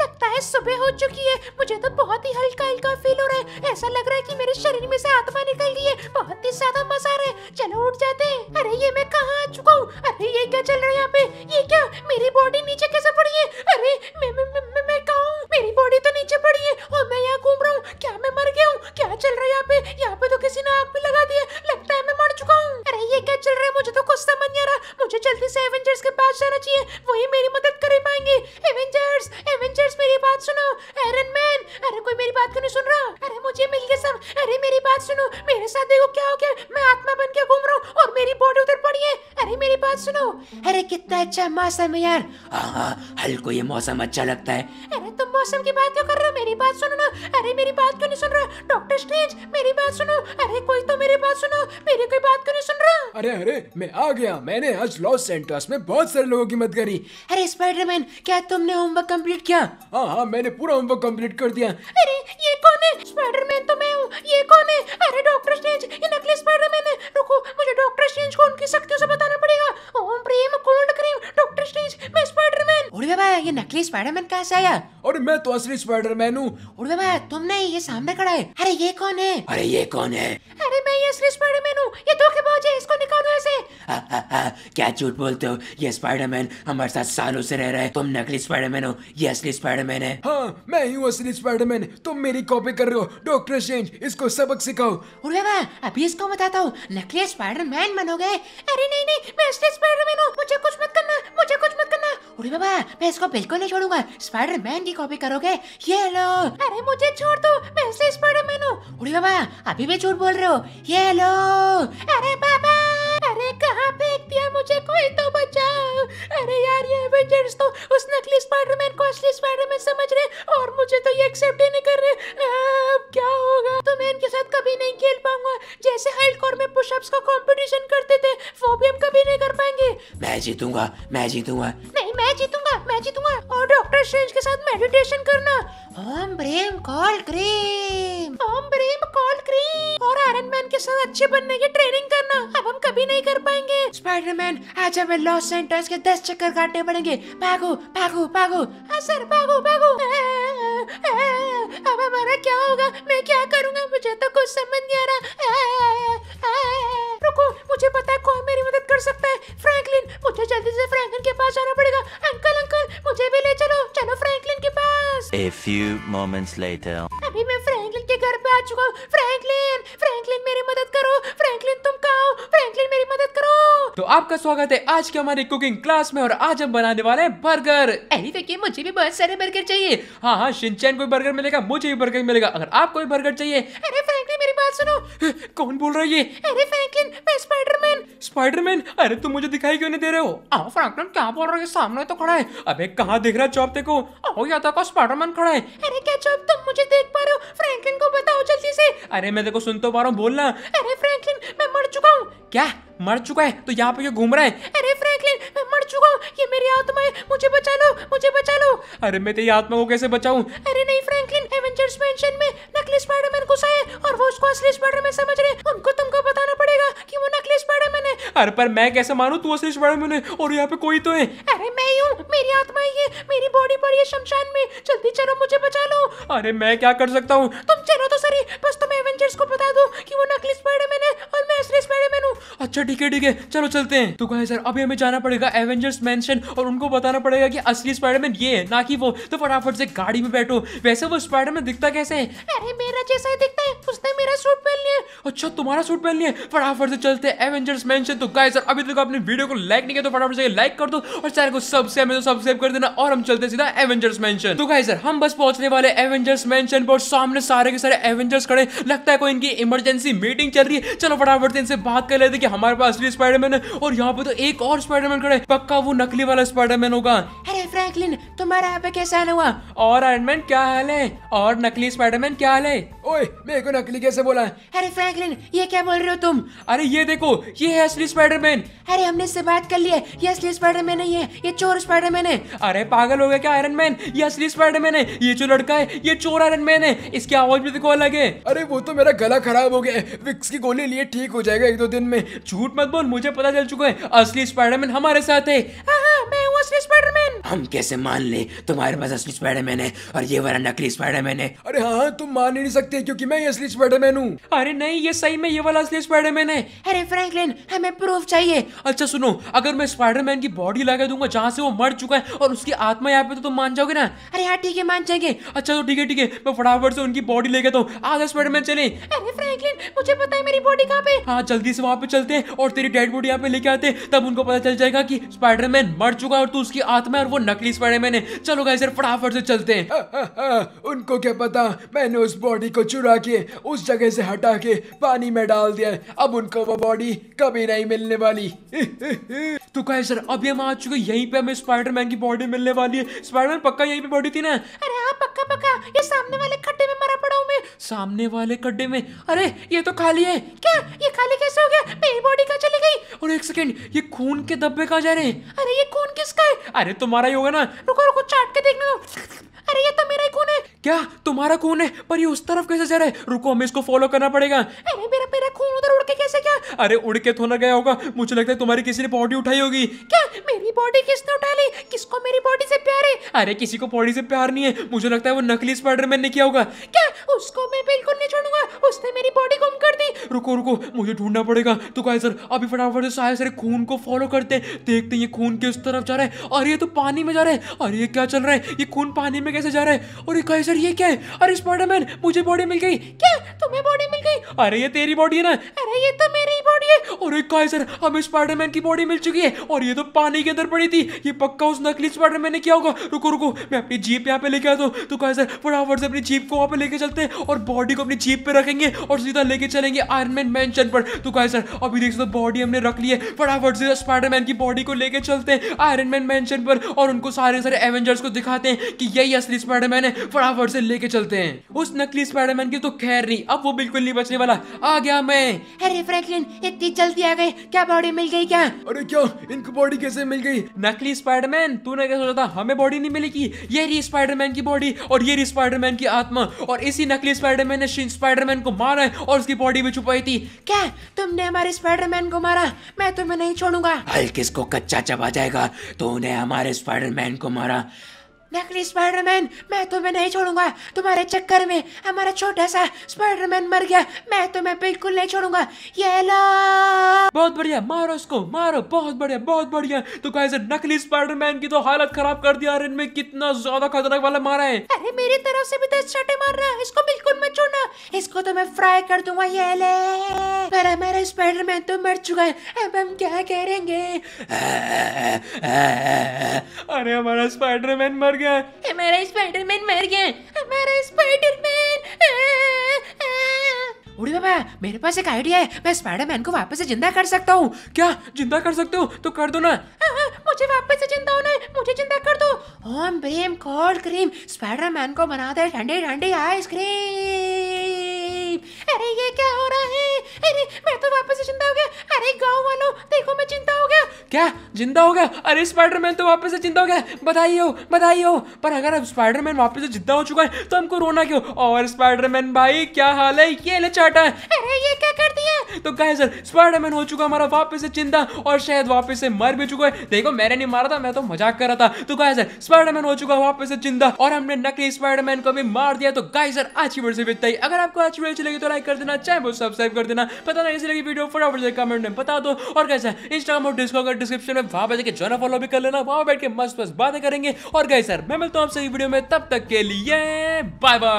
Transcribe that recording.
लगता है सुबह हो चुकी है मुझे तो बहुत ही हल्का हल्का फील हो रहा है ऐसा लग रहा है कि मेरे शरीर में से आत्मा निकल गई है बहुत ही ज्यादा मजा आ रहा है चलो उठ जाते हैं अरे ये मैं कहाँ आ चुका हूँ अरे ये क्या चल रहा है यहाँ पे ये क्या मेरी बॉडी नीचे कैसे पड़ी है अरे मैं मैं मैं, मैं, मैं कहा मेरी बॉडी तो नीचे पड़ी है मुझे मिल गया सब अरे मेरी बात सुनो मेरे साथ देखो क्या हो गया मैं आत्मा बन के घूम रहा हूँ और मेरी बॉडी उधर पड़ी है अरे मेरी बात सुनो अरे कितना अच्छा मौसम है यार हाँ, हाँ, हल्को ये मौसम अच्छा लगता है अरे तुम मौसम की बात क्यों कर रहे हो मेरी बात सुनो ना अरे मेरी बात क्यों नहीं सुन रहा डॉक्टर स्ट्रेंज मेरी बात सुनो अरे कोई तो मेरी बात सुनो मेरी कोई बात क्यों नहीं सुन रहा अरे अरे मैं आ गया मैंने आज लॉस सेंटर्स में बहुत सारे लोगों की मदद करी अरे स्पाइडरमैन क्या तुमने होमवर्क कंप्लीट किया हाँ हाँ मैंने पूरा होमवर्क कंप्लीट कर दिया अरे ये कौन है स्पाइडरमैन स्पाइडरमैन तो मैं हूँ ये कौन है अरे डॉक्टर स्ट्रेंज ये नकली स्पाइडरमैन है रुको मुझे डॉक्टर स्ट्रेंज को उनकी शक्तियों से बताना पड़ेगा ओम प्रेम कोल्ड क्रीम डॉक्टर स्ट्रेंज मैं स्पाइडरमैन अरे बाबा ये नकली स्पाइडरमैन कहाँ से आया अरे मैं तो असली स्पाइडरमैन हूँ अरे बाबा तुमने ये सामने खड़ा है अरे ये कौन है अरे ये कौन है अरे मैं ये असली स्पाइडर क्या झूठ बोलते हो ये स्पाइडरमैन हमारे साथ सालों से रह रहा है तुम नकली स्पाइडरमैन हो ये असली स्पाइडरमैन है हाँ मैं ही हूँ असली स्पाइडरमैन तुम मेरी कॉपी कर रहे हो डॉक्टर चेंज इसको सबक सिखाओ अभी इसको बताता हूँ नकली स्पाइडरमैन बनोगे अरे नहीं नहीं मैं असली स्पाइडरमैन हूँ मुझे कुछ मत करना मुझे कुछ मत करना अरे बाबा मैं इसको बिल्कुल नहीं छोड़ूंगा स्पाइडरमैन की कॉपी करोगे ये लो अरे मुझे छोड़ दो मैं असली स्पाइडरमैन हूँ अरे बाबा अभी भी झूठ बोल रहे हो ये लो अरे बाबा दिया मुझे कोई तो बचाओ अरे यार ये एवेंजर्स तो उस नकली स्पाइडरमैन को असली स्पाइडरमैन समझ रहे और मुझे तो ये एक्सेप्ट ही नहीं कर रहे अब क्या होगा तो मैं इनके साथ कभी नहीं खेल पाऊंगा जैसे हल्क और मैं पुशअप्स का कंपटीशन करते थे वो भी हम कभी नहीं कर पाएंगे मैं जीतूंगा मैं जीतूंगा भजन करना ओम ब्रेम कॉल क्रीम ओम ब्रेम कॉल क्रीम और आयरन मैन के साथ अच्छे बनने की ट्रेनिंग करना अब हम कभी नहीं कर पाएंगे स्पाइडरमैन आज हमें लॉस सेंटर्स के दस चक्कर काटने पड़ेंगे भागो भागो भागो हाँ, सर भागो भागो अब हमारा क्या होगा मैं क्या करूँगा मुझे तो कुछ समझ नहीं आ रहा रुको मुझे पता है कौन मेरी मदद कर सकता है फ्रैंकलिन मुझे जल्दी से फ्रैंकलिन के पास आना A few moments later. अभी मैं फ्रैंकलिन के घर पे आ चुका हूँ फ्रैंकलिन फ्रैंकलिन मेरी मदद करो फ्रैंकलिन तुम कहा फ्रैंकलिन मेरी तो आपका स्वागत है आज के हमारे कुकिंग क्लास में और आज हम बनाने वाले हैं बर्गर अरे देखिए मुझे भी बहुत सारे बर्गर चाहिए हाँ हाँ शिनचैन को बर्गर मिलेगा मुझे भी बर्गर मिलेगा अगर आपको भी बर्गर चाहिए अरे फ्रैंकलिन मेरी बात सुनो कौन बोल रहा है ये अरे फ्रैंकलिन मैं स्पाइडरमैन स्पाइडरमैन अरे तुम मुझे दिखाई क्यों नहीं दे रहे हो आओ फ्रैंकलिन क्या बोल रहा है सामने तो खड़ा है अबे कहाँ दिख रहा है चौपते को आओ याद का स्पाइडरमैन खड़ा है अरे क्या चौप तुम मुझे देख पा रहे हो फ्रैंकलिन को बताओ जल्दी से अरे मैं देखो सुन तो पा रहा हूँ बोलना अरे फ्रैंकलिन मैं मर चुका हूँ क्या मर चुका है तो यहाँ पे घूम रहा है अरे फ्रैंकलिन मर चुका ये मेरी आत्मा है मुझे बचा लो मुझे बचा लो अरे मैं तेरी आत्मा को कैसे बचाऊं अरे नहीं फ्रैंकलिन एवेंजर्स मेंशन में नकली स्पाइडरमैन घुसा है और वो उसको असली स्पाइडरमैन समझ रहे उनको तुमको बताना पड़ेगा कि वो नकली स्पाइडरमैन है अरे पर मैं कैसे मानूं तू असली स्पाइडरमैन है और यहाँ पे कोई तो है अरे मैं ही हूँ मेरी आत्मा ही है मेरी बॉडी पड़ी है शमशान में जल्दी चलो मुझे बचा लो अरे मैं क्या कर सकता हूँ तुम चलो तो सही बस तुम एवेंजर्स को बता दो कि वो नकली स्पाइडरमैन है और मैं असली स्पाइडरमैन हूँ अच्छा ठीक है ठीक है चलो चलते हैं तो गाइस सर अभी हमें जाना पड़ेगा एवेंजर्स एवेंजर्स मेंशन और उनको बताना पड़ेगा कि असली स्पाइडरमैन ये है ना कि वो तो फटाफट से गाड़ी में बैठो वैसे वो स्पाइडरमैन दिखता कैसे है अरे मेरा जैसा ही दिखता है उसने मेरा सूट पहन लिया अच्छा तुम्हारा सूट पहन लिया फटाफट से चलते हैं एवेंजर्स मेंशन तो गाइस और अभी तक आपने वीडियो को लाइक नहीं किया तो फटाफट से लाइक कर दो और चैनल को सब्सक्राइब में तो सब्सक्राइब कर देना और हम चलते सीधा एवेंजर्स मेंशन तो गाइस हम बस पहुंचने वाले एवेंजर्स मेंशन पर सामने सारे के सारे एवेंजर्स खड़े लगता है कोई इनकी इमरजेंसी मीटिंग चल रही है चलो फटाफट से इनसे बात कर लेते हैं कि हमारे पास असली स्पाइडरमैन है और यहां पे तो एक और स्पाइडरमैन खड़े पक्का वो नकली वाला स्पाइडरमैन होगा अरे फ्रैंकलिन तुम्हारा यहाँ पे कैसा हाल हुआ और आयरन क्या हाल है और नकली स्पाइडरमैन क्या हाल है ओए मेरे को नकली कैसे बोला है अरे फ्रैंकलिन ये क्या बोल रहे हो तुम अरे ये देखो ये है असली स्पाइडरमैन अरे हमने इससे बात कर लिया ये असली स्पाइडरमैन नहीं है ये चोर स्पाइडरमैन है अरे पागल हो गया क्या आयरन मैन ये असली स्पाइडरमैन है ये जो लड़का है ये चोर आयरन मैन है इसकी आवाज भी देखो अलग है अरे वो तो मेरा गला खराब हो गया विक्स की गोली लिए ठीक हो जाएगा एक दो दिन में झूठ मत बोल मुझे पता चल चुका है असली स्पाइडरमैन हमारे साथ है मैं हूँ असली स्पाइडरमैन हम कैसे मान ले तुम्हारे पास असली स्पाइडरमैन है और ये वाला नकली स्पाइडरमैन है अरे हाँ तुम मान ही नहीं सकते क्योंकि मैं असली स्पाइडरमैन हूँ अरे नहीं ये सही में ये वाला असली स्पाइडरमैन है अरे फ्रैंकलिन हमें प्रूफ चाहिए अच्छा सुनो अगर मैं स्पाइडरमैन की बॉडी लगा दूंगा जहाँ से वो मर चुका है और उसकी आत्मा यहाँ पे तो तुम मान जाओगे ना अरे हाँ ठीक है मान जाएंगे अच्छा तो ठीक है ठीक है मैं फटाफट से उनकी बॉडी लेके गया हूँ आज स्पाइडरमैन चले अरे फ्रैंकलिन मुझे पता है मेरी बॉडी कहाँ पे हाँ जल्दी से वहाँ पे चलते हैं और तेरी डेड बॉडी यहाँ पे लेके आते तब उनको पता चल जाएगा की स्पाइडरमैन मर मर चुका है और तू उसकी आत्मा है और वो नकली स्पाइडरमैन है चलो गाइस फटाफट से चलते हैं हाँ, हाँ, हाँ, उनको क्या पता मैंने उस बॉडी को चुरा के उस जगह से हटा के पानी में डाल दिया अब उनको वो बॉडी कभी नहीं मिलने वाली तो गाइस सर अभी हम आ चुके यहीं पे हमें स्पाइडरमैन की बॉडी मिलने वाली है स्पाइडरमैन पक्का यहीं पे बॉडी थी ना अरे हाँ पक्का पक्का ये सामने वाले खड्डे में मरा पड़ा हूँ मैं सामने वाले खड्डे में अरे ये तो खाली है क्या ये खाली कैसे हो गया मेरी बॉडी कहाँ चली गई और एक सेकेंड ये खून के धब्बे कहाँ जा रहे हैं अरे ये खून फोन किसका है अरे तुम्हारा ही होगा ना रुको रुको चाट के देखने दो अरे ये तो मेरा ही खून है क्या तुम्हारा खून है पर ये उस तरफ कैसे जा रहा है रुको हमें इसको फॉलो करना पड़ेगा अरे मेरा मेरा खून उधर उड़ के कैसे क्या अरे उड़ के तो ना गया होगा मुझे लगता है तुम्हारी किसी ने बॉडी उठाई होगी क्या मेरी बॉडी किसने उठा ली किसको मेरी बॉडी से प्यार अरे किसी को पौड़ी से प्यार नहीं है मुझे लगता है वो नकली स्पाइडरमैन ने किया होगा क्या उसको मैं बिल्कुल नहीं छोड़ूंगा उसने मेरी बॉडी गुम कर दी रुको रुको मुझे ढूंढना पड़ेगा तो कहे सर अभी फटाफट सारे सारे खून को फॉलो करते हैं देखते हैं ये खून किस तरफ जा रहा है अरे ये तो पानी में जा रहा है अरे ये क्या चल रहा है ये खून पानी में कैसे जा रहा है और ये कहे सर ये क्या है अरे स्पाइडरमैन मुझे बॉडी मिल गई क्या तुम्हें बॉडी मिल गई अरे ये तेरी बॉडी है ना अरे ये तो मेरी है और एक सर हमें स्पाइडरमैन की बॉडी मिल चुकी है और ये तो पानी के अंदर पड़ी थी ये पक्का उस नकली स्पाइडरमैन ने किया होगा रुको रुको मैं अपनी जीप यहाँ पे लेके आता हूँ तो कहा सर फटाफट से अपनी जीप को वहाँ पे लेके चलते हैं और बॉडी को अपनी जीप पे रखेंगे और सीधा लेके चलेंगे आयरमैन मैंशन पर तो कहा सर अभी देख सकते बॉडी हमने रख ली है फटाफट से स्पाइडरमैन की बॉडी को लेके चलते हैं आयरमैन मैंशन पर और उनको सारे सारे एवेंजर्स को दिखाते हैं कि यही असली स्पाइडरमैन है फटाफट से लेके चलते हैं उस नकली स्पाइडरमैन की तो खैर नहीं अब वो बिल्कुल नहीं बचने वाला आ गया मैं अरे फ्रैंकलिन इतनी जल्दी आ गए क्या बॉडी मिल गई क्या अरे क्यों इनको बॉडी कैसे मिल गई नकली स्पाइडरमैन तूने क्या सोचा था हमें बॉडी नहीं मिलेगी ये रही स्पाइडरमैन की बॉडी और ये रही स्पाइडरमैन की आत्मा और इसी नकली स्पाइडरमैन ने स्पाइडरमैन को मारा है और उसकी बॉडी भी छुपाई थी क्या तुमने हमारे स्पाइडरमैन को मारा मैं तुम्हें नहीं छोड़ूंगा हल्क इसको कच्चा चबा जाएगा तो उन्हें हमारे स्पाइडरमैन को मारा नकली स्पाइडरमैन मैं तुम्हें नहीं छोड़ूंगा तुम्हारे चक्कर में हमारा छोटा सा स्पाइडरमैन मर गया मैं तुम्हें बिल्कुल नहीं छोड़ूंगा ये लो बहुत बढ़िया मारो इसको मारो बहुत बढ़िया बहुत बढ़िया तो कैसे नकली स्पाइडरमैन की तो हालत खराब कर दिया इनमें कितना ज्यादा खतरनाक वाला मारा है अरे मेरी तरफ से भी दस छठे मारना इसको बिल्कुल मत छोड़ना इसको तो मैं फ्राई कर दूंगा ये ले पर हमारा स्पाइडरमैन तो मर चुका है अब हम क्या करेंगे अरे हमारा स्पाइडरमैन मर गया हमारा स्पाइडरमैन मर गया हमारा स्पाइडरमैन उड़ी बाबा मेरे पास एक आइडिया है मैं स्पाइडरमैन को वापस से जिंदा कर सकता हूँ क्या जिंदा कर सकते हो तो कर दो ना हाँ, हाँ, मुझे वापस से जिंदा होना है मुझे जिंदा कर दो ओम ब्रेम कोल्ड क्रीम स्पाइडरमैन को बनाते ठंडी ठंडी आइसक्रीम अरे ये क्या हो रहा है अरे मैं तो वापस से जिंदा हो गया अरे गाँव वालों देखो मैं जिंदा हो गया क्या जिंदा हो गया अरे स्पाइडरमैन तो वापस से जिंदा हो गया बधाई हो बधाई हो पर अगर अब स्पाइडरमैन वापस से जिंदा हो चुका है तो हमको रोना क्यों और स्पाइडरमैन भाई क्या हाल है ये ले चाटा है अरे ये क्या कर दिया तो गाइस स्पाइडरमैन हो चुका हमारा वापस से जिंदा और शायद वापस से मर भी चुका है देखो मैंने नहीं मारा था मैं तो मजाक कर रहा था तो गाइस स्पाइडरमैन हो चुका वापस से जिंदा और हमने नकली स्पाइडरमैन को भी मार दिया तो गाइस आज की वीडियो से बिताई अगर आपको आज वीडियो अच्छी लगी तो लाइक कर देना चैनल को सब्सक्राइब कर देना पता नहीं इसलिए वीडियो फटाफट से कमेंट में बता दो और कैसे इंस्टाग्राम और डिस्को का डिस्क्रिप्शन में वहां पर जाकर जो फॉलो भी कर लेना वहां बैठ के मस्त मस्त बातें करेंगे और कैसे मैं मिलता हूँ आपसे वीडियो में तब तक के लिए बाय बाय